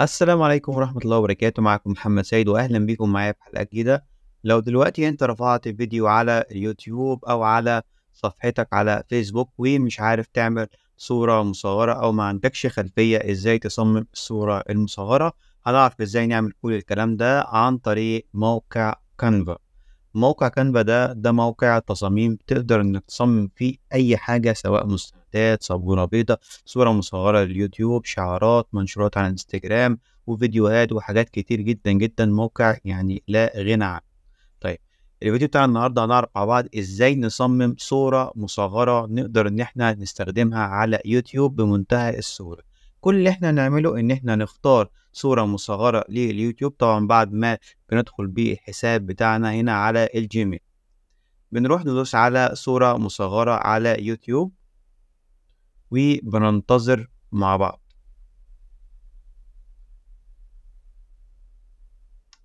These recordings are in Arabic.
السلام عليكم ورحمة الله وبركاته معكم محمد سيد وأهلا بكم معايا في حلقة جديدة لو دلوقتي أنت رفعت فيديو على اليوتيوب أو على صفحتك على فيسبوك ومش عارف تعمل صورة مصغرة أو ما عندكش خلفية إزاي تصمم الصورة المصغرة هنعرف إزاي نعمل كل الكلام ده عن طريق موقع كانفا موقع كانفا ده ده موقع تصاميم تقدر انك تصمم فيه اي حاجه سواء مستندات صبوره بيضاء صوره مصغره لليوتيوب شعارات منشورات على انستجرام وفيديوهات وحاجات كتير جدا جدا موقع يعني لا غنى عنه طيب الفيديو بتاع النهارده هنعرف مع بعض ازاي نصمم صوره مصغره نقدر ان احنا نستخدمها على يوتيوب بمنتهى السهوله كل اللي احنا هنعمله ان احنا نختار صورة مصغرة لليوتيوب طبعا بعد ما بندخل بالحساب بتاعنا هنا على الجيميل بنروح ندوس على صورة مصغرة على يوتيوب وبننتظر مع بعض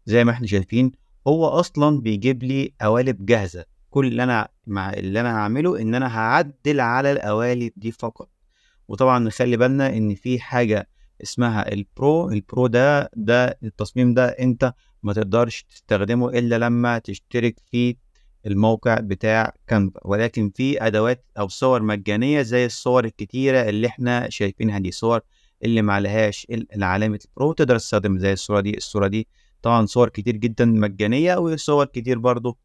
زي ما احنا شايفين هو اصلا بيجيب لي قوالب جاهزة كل اللي انا مع اللي انا هعمله ان انا هعدل على القوالب دي فقط وطبعا نخلي بالنا ان في حاجه اسمها البرو البرو ده ده التصميم ده انت ما تقدرش تستخدمه الا لما تشترك في الموقع بتاع كانفا ولكن في ادوات او صور مجانيه زي الصور الكتيره اللي احنا شايفينها دي صور اللي ما عليهاش علامه البرو تقدر تستخدم زي الصوره دي الصوره دي طبعا صور كتير جدا مجانيه وصور كتير برضو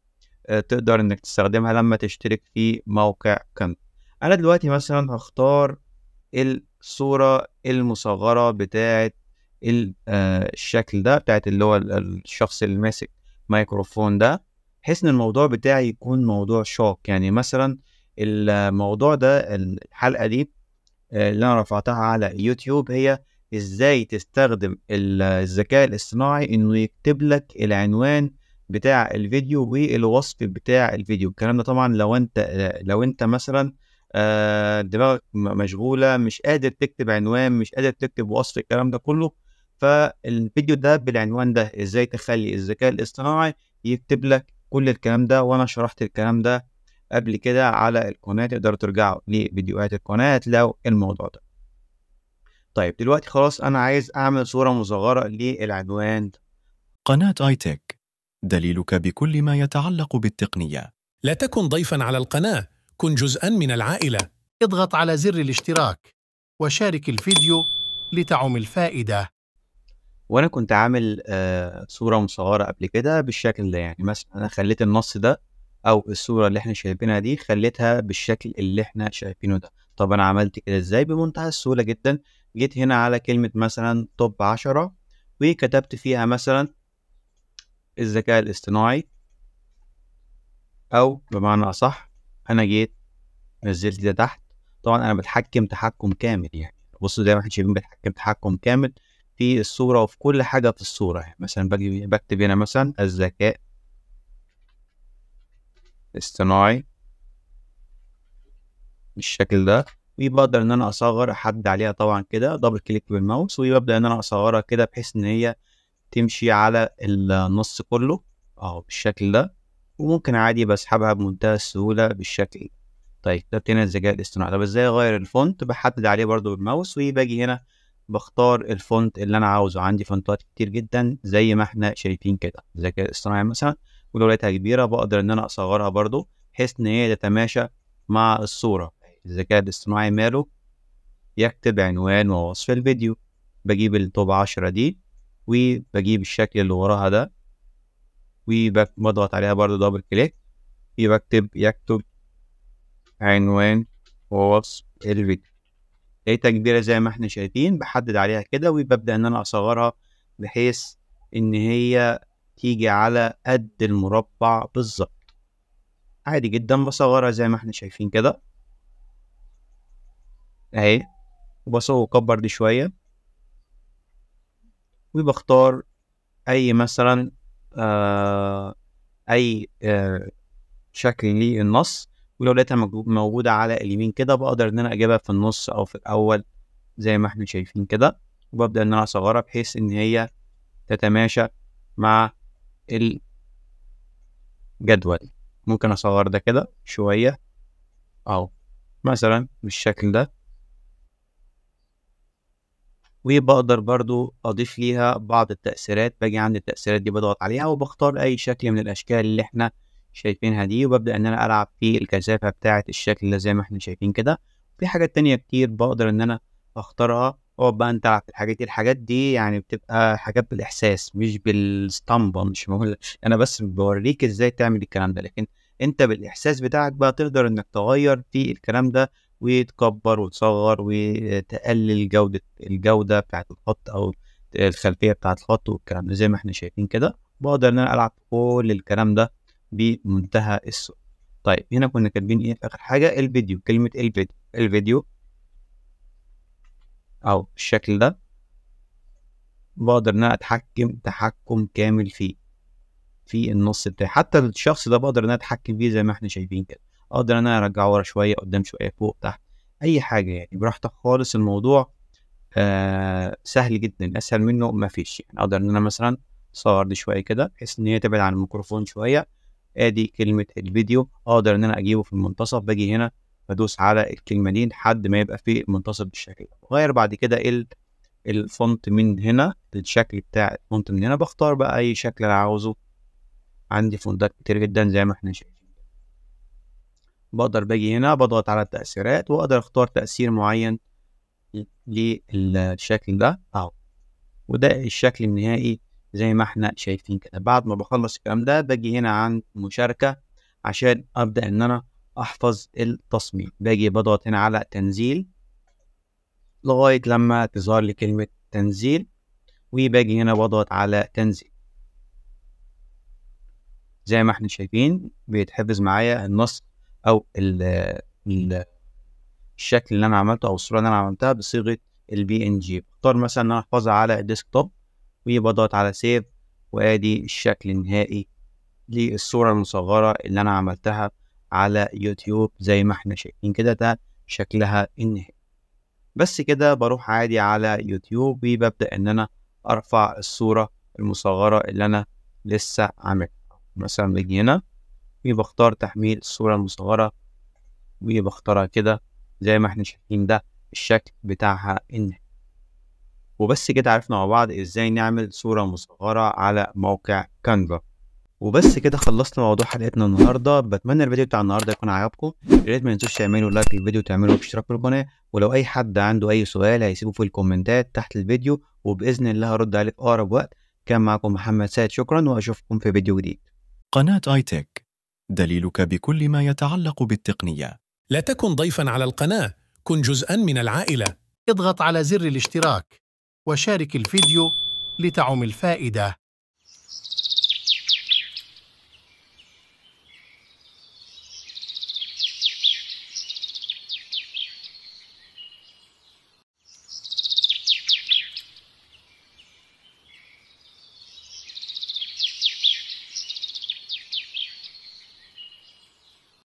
آه، تقدر انك تستخدمها لما تشترك في موقع كانفا انا دلوقتي مثلا هختار الصورة المصغرة بتاعة آه، الشكل ده بتاعة اللي هو الشخص اللي ماسك مايكروفون ده بحيث ان الموضوع بتاعي يكون موضوع شاق يعني مثلا الموضوع ده الحلقة دي آه، اللي انا رفعتها على يوتيوب هي ازاي تستخدم الذكاء الاصطناعي انه يكتب لك العنوان بتاع الفيديو والوصف بتاع الفيديو الكلام ده طبعا لو انت آه، لو انت مثلا آه، دماغك مشغوله مش قادر تكتب عنوان مش قادر تكتب وصف الكلام ده كله فالفيديو ده بالعنوان ده ازاي تخلي الذكاء الاصطناعي يكتب لك كل الكلام ده وانا شرحت الكلام ده قبل كده على القناه تقدروا ترجعوا لفيديوهات القناه لو الموضوع ده طيب دلوقتي خلاص انا عايز اعمل صوره مصغره للعنوان قناه اي تك e دليلك بكل ما يتعلق بالتقنيه لا تكن ضيفا على القناه تكن جزءا من العائلة اضغط على زر الاشتراك وشارك الفيديو لتعم الفائدة وانا كنت عامل آه، صوره مصغرة قبل كده بالشكل ده يعني مثلا انا خليت النص ده او الصوره اللي احنا شايفينها دي خليتها بالشكل اللي احنا شايفينه ده طب انا عملت كده ازاي بمنتهى السهوله جدا جيت هنا على كلمه مثلا توب 10 وكتبت فيها مثلا الذكاء الاصطناعي او بمعنى اصح انا جيت نزلت ده تحت طبعا انا بتحكم تحكم كامل يعني بصوا زي ما احنا شايفين بتحكم تحكم كامل في الصوره وفي كل حاجه في الصوره يعني مثلا باجي بكتب هنا مثلا الذكاء الاصطناعي بالشكل ده وبقدر ان انا اصغر احدد عليها طبعا كده دبل كليك بالماوس ويبدا ان انا اصغرها كده بحيث ان هي تمشي على النص كله اهو بالشكل ده وممكن عادي بسحبها بمنتهى السهولة بالشكل طيب كتبت هنا الذكاء الاصطناعي طب ازاي اغير الفونت بحدد عليه برضو بالماوس وباجي هنا بختار الفونت اللي انا عاوزه عندي فونتات كتير جدا زي ما احنا شايفين كده الذكاء الاصطناعي مثلا ولو لقيتها كبيرة بقدر ان انا اصغرها برضو بحيث ان هي تتماشى مع الصورة الذكاء الاصطناعي ماله يكتب عنوان ووصف الفيديو بجيب التوب عشرة دي وبجيب الشكل اللي وراها ده وبضغط عليها برضو دبل كليك يكتب يكتب عنوان ووصف الفيديو لقيتها كبيرة زي ما احنا شايفين بحدد عليها كده وببدأ إن أنا أصغرها بحيث إن هي تيجي على قد المربع بالظبط عادي جدا بصغرها زي ما احنا شايفين كده أهي وبصور أكبر دي شوية وبختار أي مثلا آه، اي آه، شكل للنص ولو لقيتها موجودة على اليمين كده بقدر إن أنا أجيبها في النص أو في الأول زي ما احنا شايفين كده وببدأ إن أنا أصغرها بحيث إن هي تتماشى مع الجدول ممكن أصغر ده كده شوية أو مثلا بالشكل ده وبقدر برضو أضيف ليها بعض التأثيرات باجي عند التأثيرات دي بضغط عليها وبختار أي شكل من الأشكال اللي إحنا شايفينها دي وببدأ إن أنا ألعب في الكثافة بتاعة الشكل اللي زي ما إحنا شايفين كده في حاجات تانية كتير بقدر إن أنا أختارها أقعد بقى أنت في الحاجات دي الحاجات دي يعني بتبقى حاجات بالإحساس مش بالاسطمبة مش بقول أنا بس بوريك إزاي تعمل الكلام ده لكن أنت بالإحساس بتاعك بقى تقدر إنك تغير في الكلام ده وتكبر وتصغر وتقلل جودة الجودة بتاعت الخط أو الخلفية بتاعت الخط والكلام ده زي ما احنا شايفين كده بقدر إن أنا ألعب كل الكلام ده بمنتهى السهولة. طيب هنا كنا كاتبين إيه في آخر حاجة الفيديو كلمة الفيديو الفيديو أو الشكل ده بقدر إن أنا أتحكم تحكم كامل فيه في النص بتاعي حتى الشخص ده بقدر إن أنا أتحكم فيه زي ما احنا شايفين كده. اقدر ان انا ارجعه ورا شويه قدام شويه فوق تحت اي حاجه يعني براحتك خالص الموضوع آه سهل جدا اسهل منه ما فيش يعني اقدر ان انا مثلا اصور دي شويه كده بحيث ان هي تبعد عن الميكروفون شويه ادي كلمه الفيديو اقدر ان انا اجيبه في المنتصف باجي هنا بدوس على الكلمه دي لحد ما يبقى في المنتصف بالشكل ده غير بعد كده الفونت من هنا للشكل بتاع الفونت من هنا بختار بقى اي شكل انا عاوزه عندي فونتات كتير جدا زي ما احنا شايفين بقدر باجي هنا بضغط على التأثيرات وأقدر أختار تأثير معين للشكل ده أهو وده الشكل النهائي زي ما احنا شايفين كده بعد ما بخلص الكلام ده باجي هنا عند مشاركة عشان أبدأ إن أنا أحفظ التصميم باجي بضغط هنا على تنزيل لغاية لما تظهر لي كلمة تنزيل وباجي هنا بضغط على تنزيل زي ما احنا شايفين بيتحفظ معايا النص او ال الشكل اللي انا عملته او الصوره اللي انا عملتها بصيغه البي ان جي بختار مثلا ان انا احفظها على الديسك توب وبضغط على سيف وادي الشكل النهائي للصوره المصغره اللي انا عملتها على يوتيوب زي ما احنا شايفين كده ده شكلها النهائي بس كده بروح عادي على يوتيوب وببدا ان انا ارفع الصوره المصغره اللي انا لسه عاملها مثلا بيجي هنا وبختار تحميل الصورة المصغرة وبختارها كده زي ما احنا شايفين ده الشكل بتاعها إن وبس كده عرفنا مع بعض ازاي نعمل صورة مصغرة على موقع كانفا وبس كده خلصنا موضوع حلقتنا النهارده بتمنى الفيديو بتاع النهارده يكون عجبكم يا ريت ما تنسوش تعملوا لايك للفيديو وتعملوا اشتراك في القناه ولو اي حد عنده اي سؤال هيسيبه في الكومنتات تحت الفيديو وباذن الله هرد عليه في اقرب وقت كان معكم محمد سيد شكرا واشوفكم في فيديو جديد قناه اي تك دليلك بكل ما يتعلق بالتقنية لا تكن ضيفا على القناة كن جزءا من العائلة اضغط على زر الاشتراك وشارك الفيديو لتعم الفائدة